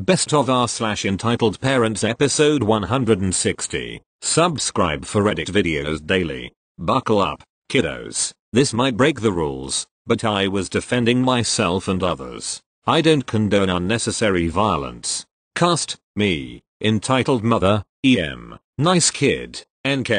Best of R slash entitled parents episode 160. Subscribe for Reddit videos daily. Buckle up, kiddos. This might break the rules, but I was defending myself and others. I don't condone unnecessary violence. Cast, me, entitled mother, EM, nice kid, NK,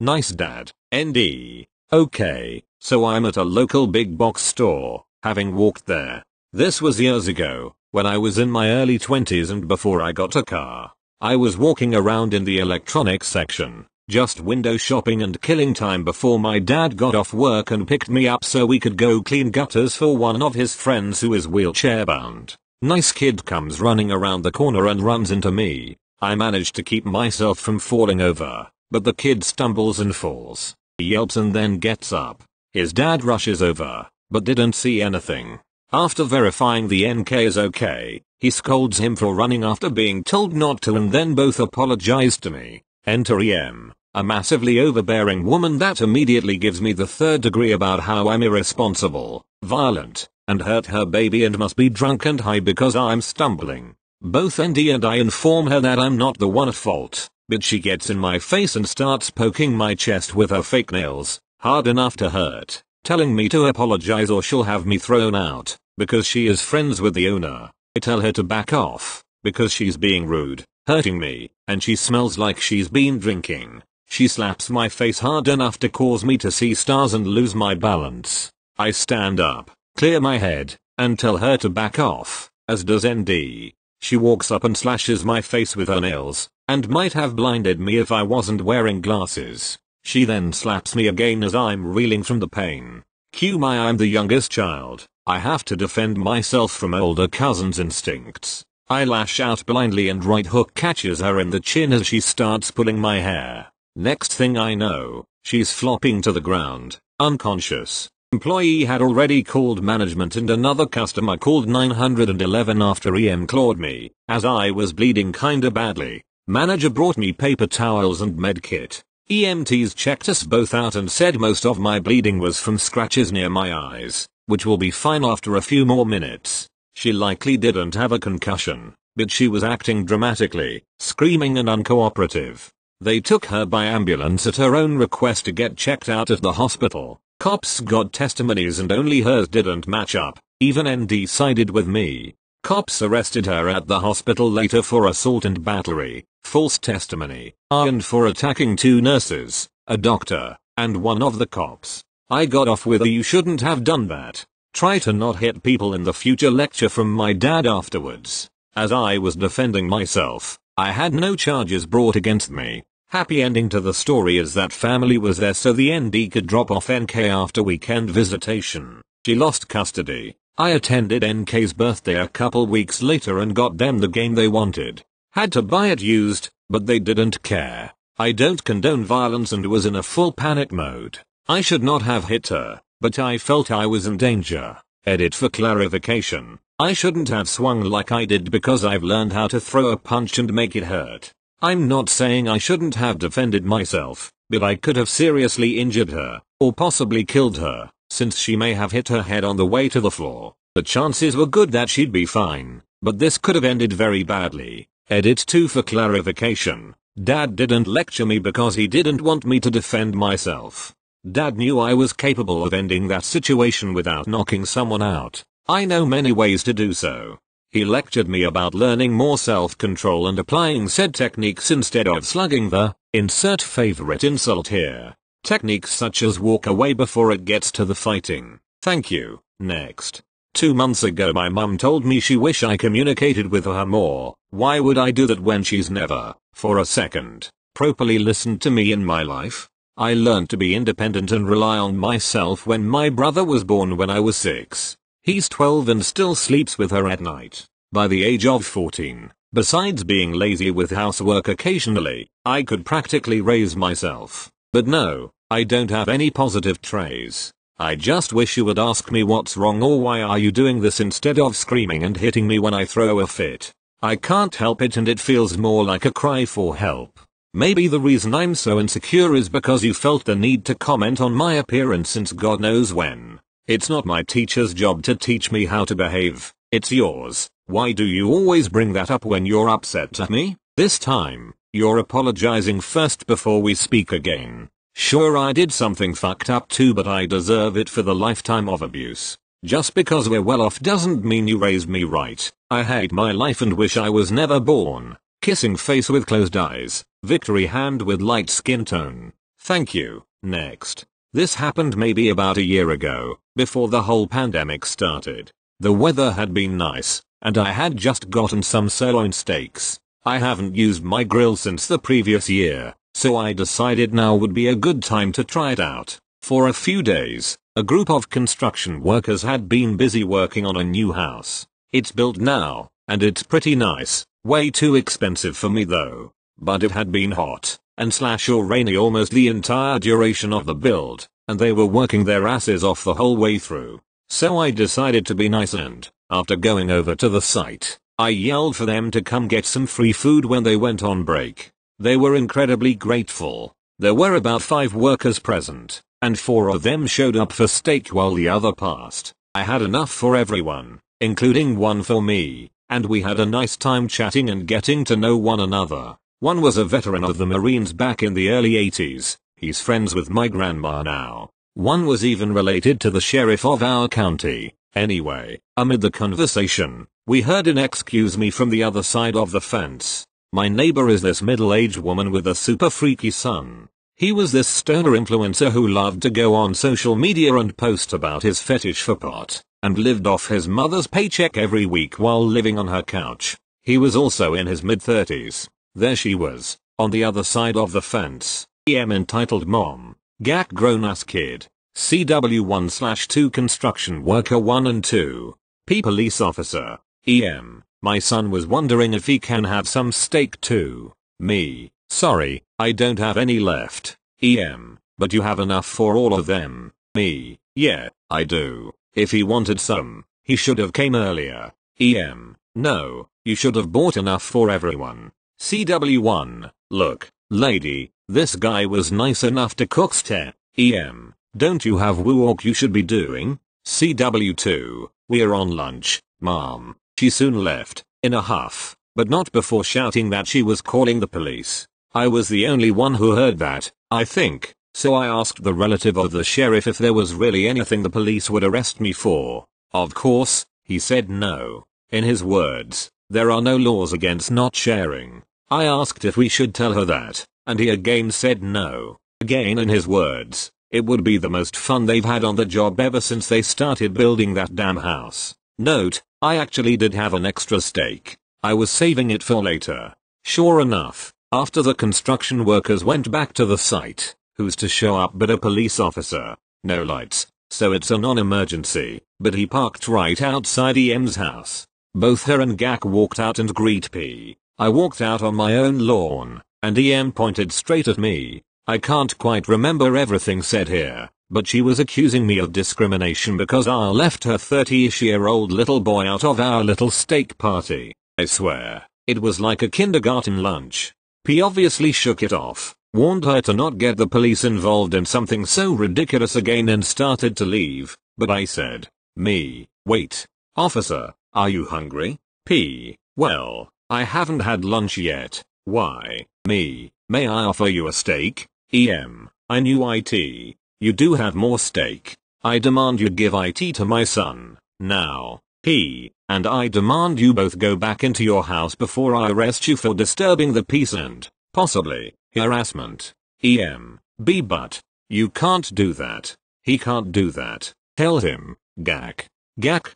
nice dad, ND. Okay, so I'm at a local big box store, having walked there. This was years ago, when I was in my early 20s and before I got a car, I was walking around in the electronics section, just window shopping and killing time before my dad got off work and picked me up so we could go clean gutters for one of his friends who is wheelchair bound. Nice kid comes running around the corner and runs into me. I manage to keep myself from falling over, but the kid stumbles and falls. He yelps and then gets up. His dad rushes over, but didn't see anything. After verifying the NK is okay, he scolds him for running after being told not to and then both apologize to me. Enter EM, a massively overbearing woman that immediately gives me the third degree about how I'm irresponsible, violent, and hurt her baby and must be drunk and high because I'm stumbling. Both N.D. and I inform her that I'm not the one at fault, but she gets in my face and starts poking my chest with her fake nails, hard enough to hurt, telling me to apologize or she'll have me thrown out because she is friends with the owner. I tell her to back off, because she's being rude, hurting me, and she smells like she's been drinking. She slaps my face hard enough to cause me to see stars and lose my balance. I stand up, clear my head, and tell her to back off, as does ND. She walks up and slashes my face with her nails, and might have blinded me if I wasn't wearing glasses. She then slaps me again as I'm reeling from the pain. Cue my I'm the youngest child, I have to defend myself from older cousin's instincts. I lash out blindly and right hook catches her in the chin as she starts pulling my hair. Next thing I know, she's flopping to the ground, unconscious. Employee had already called management and another customer called 911 after EM clawed me, as I was bleeding kinda badly. Manager brought me paper towels and medkit. EMTs checked us both out and said most of my bleeding was from scratches near my eyes which will be fine after a few more minutes. She likely didn't have a concussion, but she was acting dramatically, screaming and uncooperative. They took her by ambulance at her own request to get checked out at the hospital. Cops got testimonies and only hers didn't match up, even ND sided with me. Cops arrested her at the hospital later for assault and battery, false testimony, and for attacking two nurses, a doctor, and one of the cops. I got off with a you shouldn't have done that. Try to not hit people in the future lecture from my dad afterwards. As I was defending myself, I had no charges brought against me. Happy ending to the story is that family was there so the ND could drop off NK after weekend visitation. She lost custody. I attended NK's birthday a couple weeks later and got them the game they wanted. Had to buy it used, but they didn't care. I don't condone violence and was in a full panic mode. I should not have hit her, but I felt I was in danger. Edit for clarification. I shouldn't have swung like I did because I've learned how to throw a punch and make it hurt. I'm not saying I shouldn't have defended myself, but I could have seriously injured her, or possibly killed her, since she may have hit her head on the way to the floor. The chances were good that she'd be fine, but this could have ended very badly. Edit 2 for clarification. Dad didn't lecture me because he didn't want me to defend myself. Dad knew I was capable of ending that situation without knocking someone out. I know many ways to do so. He lectured me about learning more self-control and applying said techniques instead of slugging the, insert favorite insult here, techniques such as walk away before it gets to the fighting. Thank you, next. Two months ago my mum told me she wish I communicated with her more, why would I do that when she's never, for a second, properly listened to me in my life? I learned to be independent and rely on myself when my brother was born when I was 6. He's 12 and still sleeps with her at night. By the age of 14, besides being lazy with housework occasionally, I could practically raise myself. But no, I don't have any positive traits. I just wish you would ask me what's wrong or why are you doing this instead of screaming and hitting me when I throw a fit. I can't help it and it feels more like a cry for help. Maybe the reason I'm so insecure is because you felt the need to comment on my appearance since God knows when. It's not my teacher's job to teach me how to behave, it's yours. Why do you always bring that up when you're upset at me? This time, you're apologizing first before we speak again. Sure I did something fucked up too but I deserve it for the lifetime of abuse. Just because we're well off doesn't mean you raised me right. I hate my life and wish I was never born. Kissing face with closed eyes. Victory hand with light skin tone. Thank you. Next. This happened maybe about a year ago, before the whole pandemic started. The weather had been nice, and I had just gotten some sirloin steaks. I haven't used my grill since the previous year, so I decided now would be a good time to try it out. For a few days, a group of construction workers had been busy working on a new house. It's built now, and it's pretty nice, way too expensive for me though but it had been hot and slash or rainy almost the entire duration of the build, and they were working their asses off the whole way through. So I decided to be nice and, after going over to the site, I yelled for them to come get some free food when they went on break. They were incredibly grateful. There were about five workers present, and four of them showed up for steak while the other passed. I had enough for everyone, including one for me, and we had a nice time chatting and getting to know one another. One was a veteran of the Marines back in the early 80s, he's friends with my grandma now. One was even related to the sheriff of our county. Anyway, amid the conversation, we heard an excuse me from the other side of the fence. My neighbor is this middle-aged woman with a super freaky son. He was this stoner influencer who loved to go on social media and post about his fetish for pot, and lived off his mother's paycheck every week while living on her couch. He was also in his mid-30s, there she was, on the other side of the fence, EM entitled mom, GAT grown ass kid, CW1 slash 2 construction worker 1 and 2, P police officer, EM, my son was wondering if he can have some steak too, me, sorry, I don't have any left, EM, but you have enough for all of them, me, yeah, I do, if he wanted some, he should have came earlier, EM, no, you should have bought enough for everyone. CW1, look, lady, this guy was nice enough to cook stare. EM, don't you have walk you should be doing? CW2, we're on lunch, mom. She soon left, in a huff, but not before shouting that she was calling the police. I was the only one who heard that, I think, so I asked the relative of the sheriff if there was really anything the police would arrest me for. Of course, he said no. In his words, there are no laws against not sharing. I asked if we should tell her that, and he again said no. Again in his words, it would be the most fun they've had on the job ever since they started building that damn house. Note, I actually did have an extra stake. I was saving it for later. Sure enough, after the construction workers went back to the site, who's to show up but a police officer? No lights, so it's a non-emergency, but he parked right outside EM's house. Both her and Gak walked out and greet P. I walked out on my own lawn, and EM pointed straight at me. I can't quite remember everything said here, but she was accusing me of discrimination because I left her 30-ish year old little boy out of our little steak party. I swear, it was like a kindergarten lunch. P obviously shook it off, warned her to not get the police involved in something so ridiculous again and started to leave, but I said, me, wait, officer, are you hungry? P. Well, I haven't had lunch yet. Why? Me. May I offer you a steak? EM. I knew IT. You do have more steak. I demand you give IT to my son. Now. P. And I demand you both go back into your house before I arrest you for disturbing the peace and, possibly, harassment. EM. B. But. You can't do that. He can't do that. Tell him. Gak. Gak.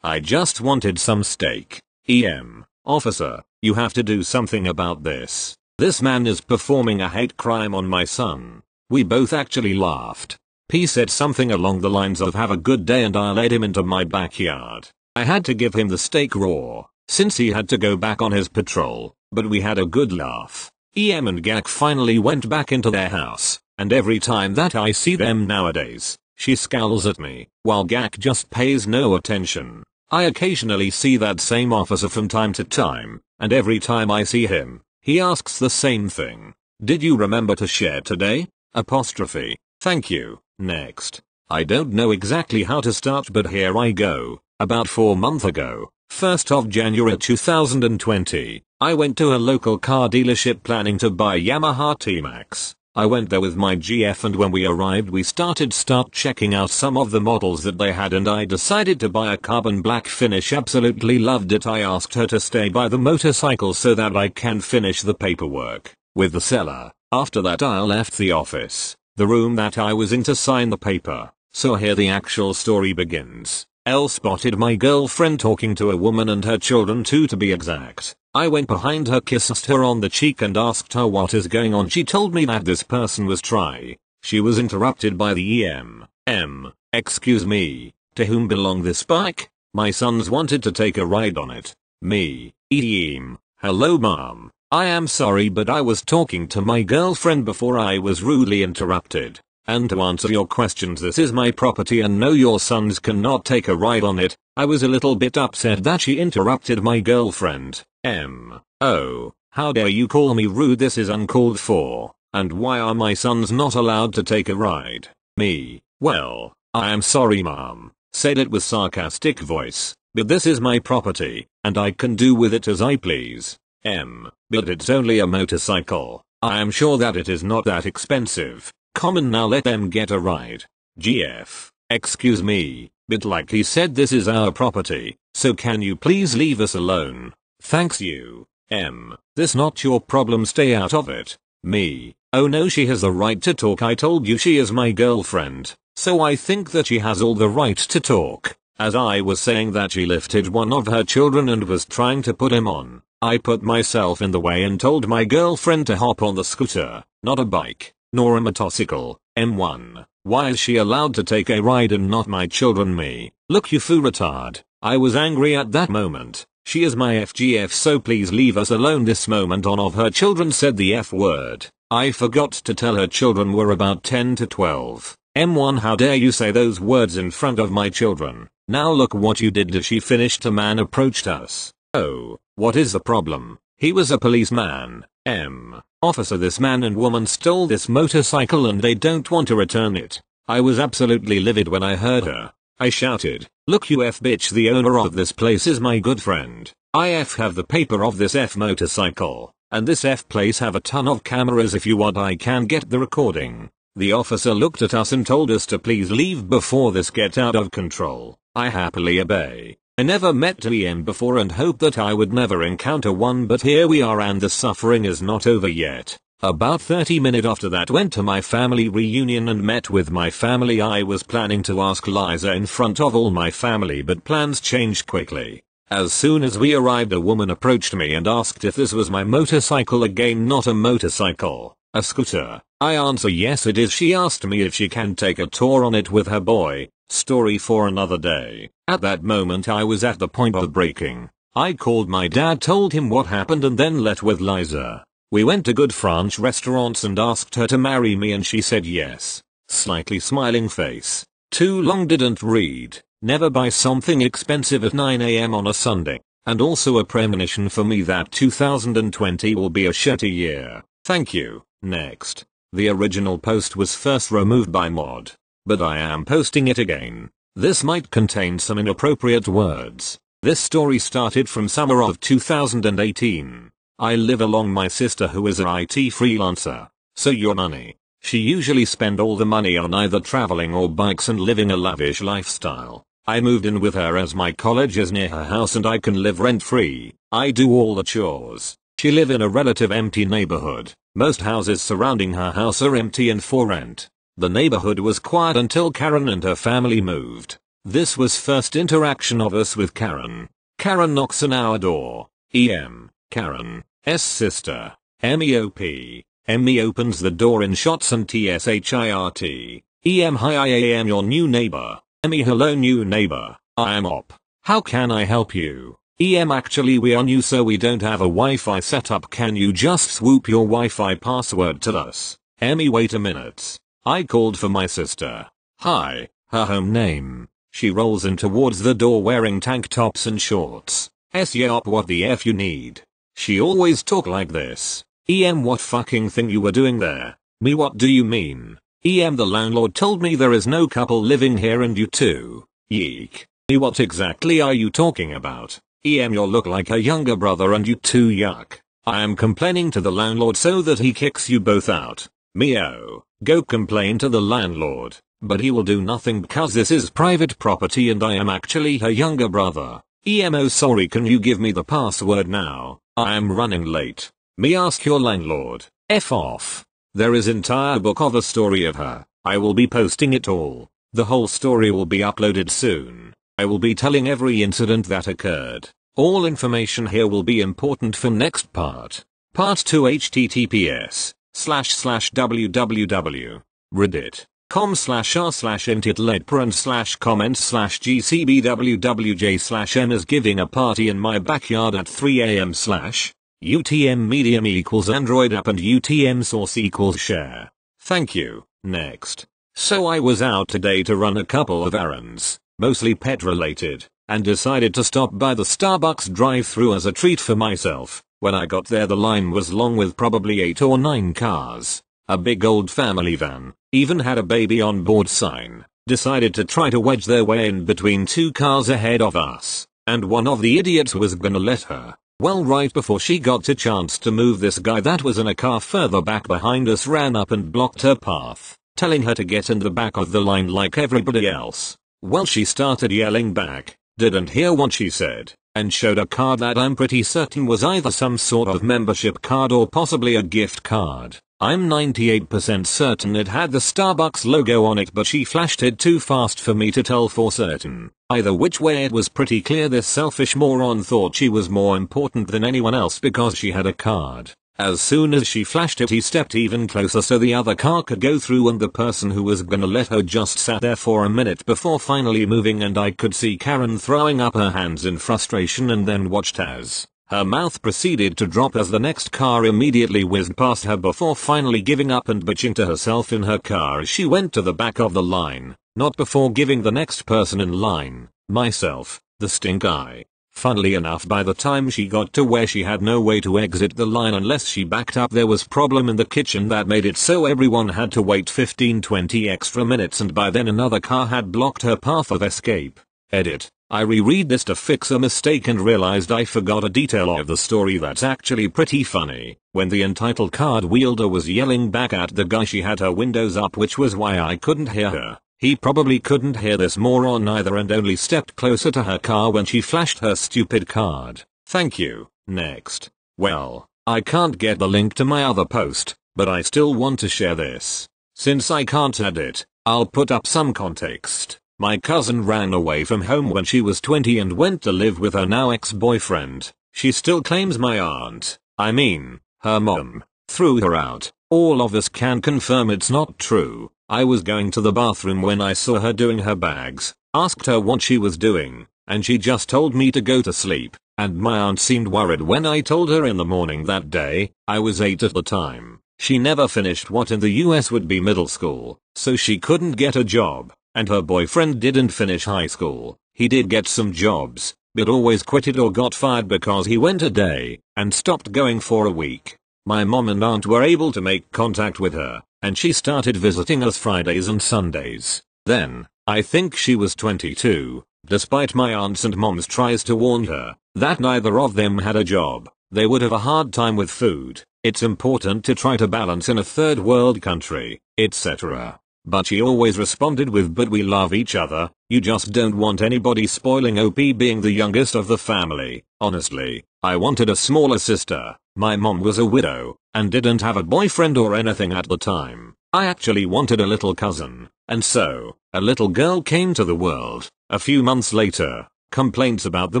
I just wanted some steak. EM, officer, you have to do something about this. This man is performing a hate crime on my son. We both actually laughed. P said something along the lines of have a good day and I'll him into my backyard. I had to give him the steak raw, since he had to go back on his patrol, but we had a good laugh. EM and Gak finally went back into their house, and every time that I see them nowadays, she scowls at me, while Gak just pays no attention. I occasionally see that same officer from time to time, and every time I see him, he asks the same thing. Did you remember to share today? Apostrophe. Thank you. Next. I don't know exactly how to start but here I go. About 4 months ago, 1st of January 2020, I went to a local car dealership planning to buy Yamaha T-Max. I went there with my GF and when we arrived we started start checking out some of the models that they had and I decided to buy a carbon black finish absolutely loved it I asked her to stay by the motorcycle so that I can finish the paperwork with the seller. After that I left the office, the room that I was in to sign the paper. So here the actual story begins. L spotted my girlfriend talking to a woman and her children too to be exact. I went behind her kissed her on the cheek and asked her what is going on she told me that this person was try. She was interrupted by the EM. M. Excuse me. To whom belong this bike? My sons wanted to take a ride on it. Me. EM. Hello mom. I am sorry but I was talking to my girlfriend before I was rudely interrupted. And to answer your questions this is my property and no your sons cannot take a ride on it. I was a little bit upset that she interrupted my girlfriend. M. Oh, How dare you call me rude this is uncalled for, and why are my sons not allowed to take a ride? Me. Well, I am sorry mom, said it with sarcastic voice, but this is my property, and I can do with it as I please. M. But it's only a motorcycle. I am sure that it is not that expensive. Common now let them get a ride. GF. Excuse me, but like he said this is our property, so can you please leave us alone? Thanks you, M. This not your problem stay out of it. Me. Oh no she has the right to talk I told you she is my girlfriend. So I think that she has all the right to talk. As I was saying that she lifted one of her children and was trying to put him on. I put myself in the way and told my girlfriend to hop on the scooter, not a bike, nor a motorcycle. M1. Why is she allowed to take a ride and not my children me? Look you foo retard. I was angry at that moment. She is my FGF so please leave us alone this moment on of her children said the F word. I forgot to tell her children were about 10 to 12. M1 how dare you say those words in front of my children. Now look what you did as she finished a man approached us. Oh, what is the problem? He was a policeman. M. Officer this man and woman stole this motorcycle and they don't want to return it. I was absolutely livid when I heard her. I shouted, look you F bitch the owner of this place is my good friend. I F have the paper of this F motorcycle, and this F place have a ton of cameras if you want I can get the recording. The officer looked at us and told us to please leave before this get out of control. I happily obey. I never met Liam before and hoped that I would never encounter one but here we are and the suffering is not over yet. About 30 minutes after that went to my family reunion and met with my family I was planning to ask Liza in front of all my family but plans changed quickly. As soon as we arrived a woman approached me and asked if this was my motorcycle again not a motorcycle, a scooter. I answer yes it is she asked me if she can take a tour on it with her boy, story for another day. At that moment I was at the point of breaking. I called my dad told him what happened and then left with Liza. We went to good French restaurants and asked her to marry me and she said yes. Slightly smiling face. Too long didn't read. Never buy something expensive at 9am on a Sunday. And also a premonition for me that 2020 will be a shitty year. Thank you. Next. The original post was first removed by mod. But I am posting it again. This might contain some inappropriate words. This story started from summer of 2018. I live along my sister who is a IT freelancer. So your money. She usually spend all the money on either traveling or bikes and living a lavish lifestyle. I moved in with her as my college is near her house and I can live rent free. I do all the chores. She live in a relative empty neighborhood. Most houses surrounding her house are empty and for rent. The neighborhood was quiet until Karen and her family moved. This was first interaction of us with Karen. Karen knocks on our door. EM. Karen, S sister, M e o p, M e opens the door in shots and T s h i r t, E m hi I am your new neighbor, ME hello new neighbor, I am op, how can I help you? EM actually we are new so we don't have a Wi-Fi setup can you just swoop your Wi-Fi password to us? Emmy wait a minute. I called for my sister. Hi, her home name. She rolls in towards the door wearing tank tops and shorts. S what the F you need. She always talk like this. EM what fucking thing you were doing there? Me what do you mean? EM the landlord told me there is no couple living here and you too. Yeek. Me what exactly are you talking about? EM you look like a younger brother and you too yuck. I am complaining to the landlord so that he kicks you both out. Meo. Oh. Go complain to the landlord. But he will do nothing because this is private property and I am actually her younger brother. EMO sorry can you give me the password now, I am running late. Me ask your landlord, F off. There is entire book of a story of her, I will be posting it all. The whole story will be uploaded soon. I will be telling every incident that occurred. All information here will be important for next part. Part 2 https slash slash www reddit com slash r slash inted lead slash comments slash gcbwwj slash em is giving a party in my backyard at 3am slash utm medium equals android app and utm source equals share. Thank you, next. So I was out today to run a couple of errands, mostly pet related, and decided to stop by the Starbucks drive through as a treat for myself. When I got there the line was long with probably 8 or 9 cars, a big old family van, even had a baby on board sign, decided to try to wedge their way in between two cars ahead of us, and one of the idiots was gonna let her. Well right before she got a chance to move this guy that was in a car further back behind us ran up and blocked her path, telling her to get in the back of the line like everybody else. Well she started yelling back, didn't hear what she said, and showed a card that I'm pretty certain was either some sort of membership card or possibly a gift card. I'm 98% certain it had the Starbucks logo on it but she flashed it too fast for me to tell for certain. Either which way it was pretty clear this selfish moron thought she was more important than anyone else because she had a card. As soon as she flashed it he stepped even closer so the other car could go through and the person who was gonna let her just sat there for a minute before finally moving and I could see Karen throwing up her hands in frustration and then watched as her mouth proceeded to drop as the next car immediately whizzed past her before finally giving up and bitching to herself in her car as she went to the back of the line, not before giving the next person in line, myself, the stink eye. Funnily enough by the time she got to where she had no way to exit the line unless she backed up there was problem in the kitchen that made it so everyone had to wait 15-20 extra minutes and by then another car had blocked her path of escape. Edit. I reread this to fix a mistake and realized I forgot a detail of the story that's actually pretty funny. When the entitled card wielder was yelling back at the guy she had her windows up which was why I couldn't hear her. He probably couldn't hear this moron either and only stepped closer to her car when she flashed her stupid card. Thank you. Next. Well, I can't get the link to my other post, but I still want to share this. Since I can't edit, I'll put up some context. My cousin ran away from home when she was 20 and went to live with her now ex-boyfriend. She still claims my aunt, I mean, her mom, threw her out. All of us can confirm it's not true. I was going to the bathroom when I saw her doing her bags, asked her what she was doing, and she just told me to go to sleep, and my aunt seemed worried when I told her in the morning that day, I was 8 at the time. She never finished what in the US would be middle school, so she couldn't get a job and her boyfriend didn't finish high school. He did get some jobs, but always quitted or got fired because he went a day and stopped going for a week. My mom and aunt were able to make contact with her, and she started visiting us Fridays and Sundays. Then, I think she was 22, despite my aunts and mom's tries to warn her that neither of them had a job, they would have a hard time with food. It's important to try to balance in a third world country, etc. But she always responded with but we love each other, you just don't want anybody spoiling OP being the youngest of the family. Honestly, I wanted a smaller sister. My mom was a widow, and didn't have a boyfriend or anything at the time. I actually wanted a little cousin, and so, a little girl came to the world. A few months later, complaints about the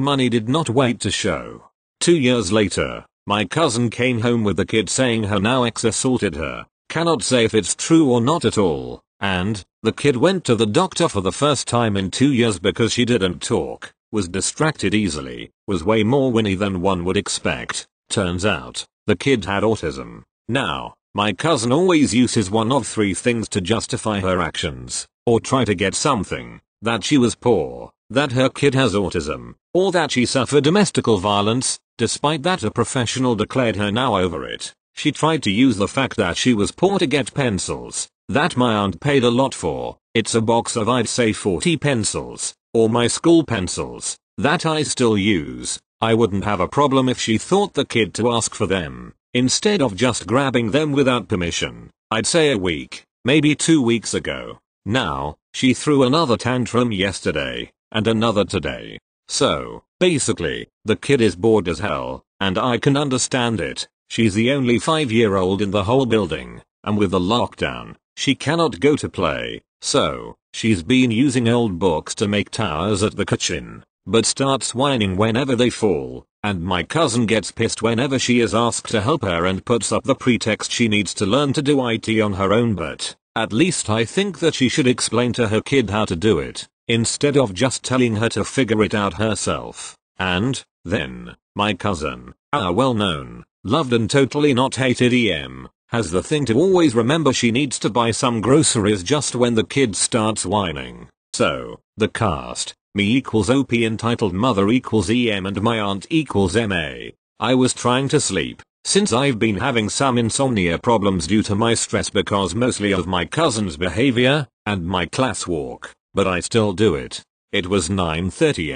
money did not wait to show. Two years later, my cousin came home with the kid saying her now ex assaulted her. Cannot say if it's true or not at all, and, the kid went to the doctor for the first time in two years because she didn't talk, was distracted easily, was way more whinny than one would expect. Turns out, the kid had autism. Now, my cousin always uses one of three things to justify her actions, or try to get something, that she was poor, that her kid has autism, or that she suffered domestical violence, despite that a professional declared her now over it. She tried to use the fact that she was poor to get pencils, that my aunt paid a lot for. It's a box of I'd say 40 pencils, or my school pencils, that I still use. I wouldn't have a problem if she thought the kid to ask for them, instead of just grabbing them without permission. I'd say a week, maybe two weeks ago. Now, she threw another tantrum yesterday, and another today. So, basically, the kid is bored as hell, and I can understand it. She's the only 5 year old in the whole building, and with the lockdown, she cannot go to play, so, she's been using old books to make towers at the kitchen, but starts whining whenever they fall, and my cousin gets pissed whenever she is asked to help her and puts up the pretext she needs to learn to do IT on her own but, at least I think that she should explain to her kid how to do it, instead of just telling her to figure it out herself. And, then, my cousin, our well-known, loved and totally not hated EM, has the thing to always remember she needs to buy some groceries just when the kid starts whining. So, the cast, me equals OP entitled mother equals EM and my aunt equals MA. I was trying to sleep, since I've been having some insomnia problems due to my stress because mostly of my cousin's behavior, and my class walk, but I still do it. It was 9.30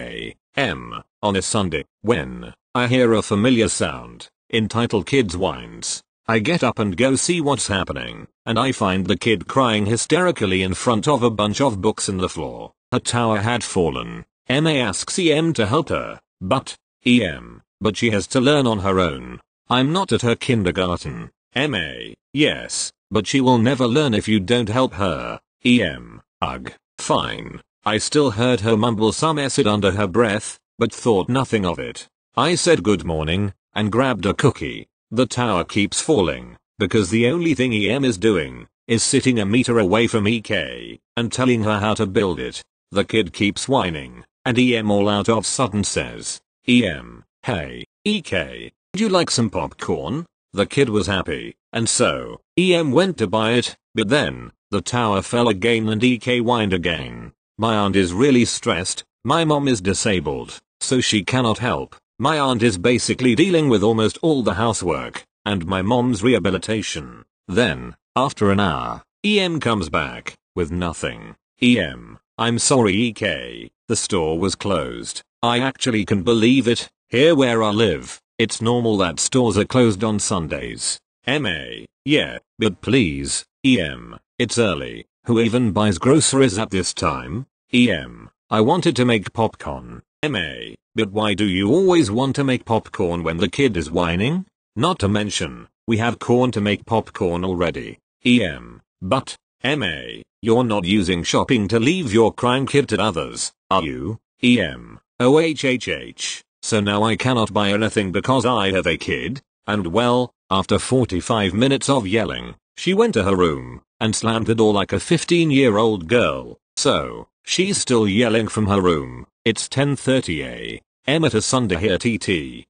a.m., on a Sunday, when, I hear a familiar sound, entitled Kids Whines. I get up and go see what's happening, and I find the kid crying hysterically in front of a bunch of books in the floor. Her tower had fallen. Emma asks EM to help her, but, EM, but she has to learn on her own. I'm not at her kindergarten. MA, yes, but she will never learn if you don't help her. EM, ugh, fine. I still heard her mumble some acid under her breath, but thought nothing of it. I said good morning, and grabbed a cookie. The tower keeps falling, because the only thing EM is doing, is sitting a meter away from EK, and telling her how to build it. The kid keeps whining, and EM all out of sudden says, EM, hey, EK, would you like some popcorn? The kid was happy, and so, EM went to buy it, but then, the tower fell again and EK whined again. My aunt is really stressed, my mom is disabled, so she cannot help. My aunt is basically dealing with almost all the housework, and my mom's rehabilitation. Then, after an hour, EM comes back, with nothing. EM, I'm sorry EK, the store was closed. I actually can believe it, here where I live, it's normal that stores are closed on Sundays. MA, yeah, but please, EM, it's early, who even buys groceries at this time? EM, I wanted to make popcorn. MA, but why do you always want to make popcorn when the kid is whining? Not to mention, we have corn to make popcorn already. EM. But, MA, you're not using shopping to leave your crying kid to others, are you? EM. OHHH. So now I cannot buy anything because I have a kid? And well, after 45 minutes of yelling, she went to her room and slammed the door like a 15 year old girl. So, she's still yelling from her room. It's 10.30 a.m. at a Sunday here TT.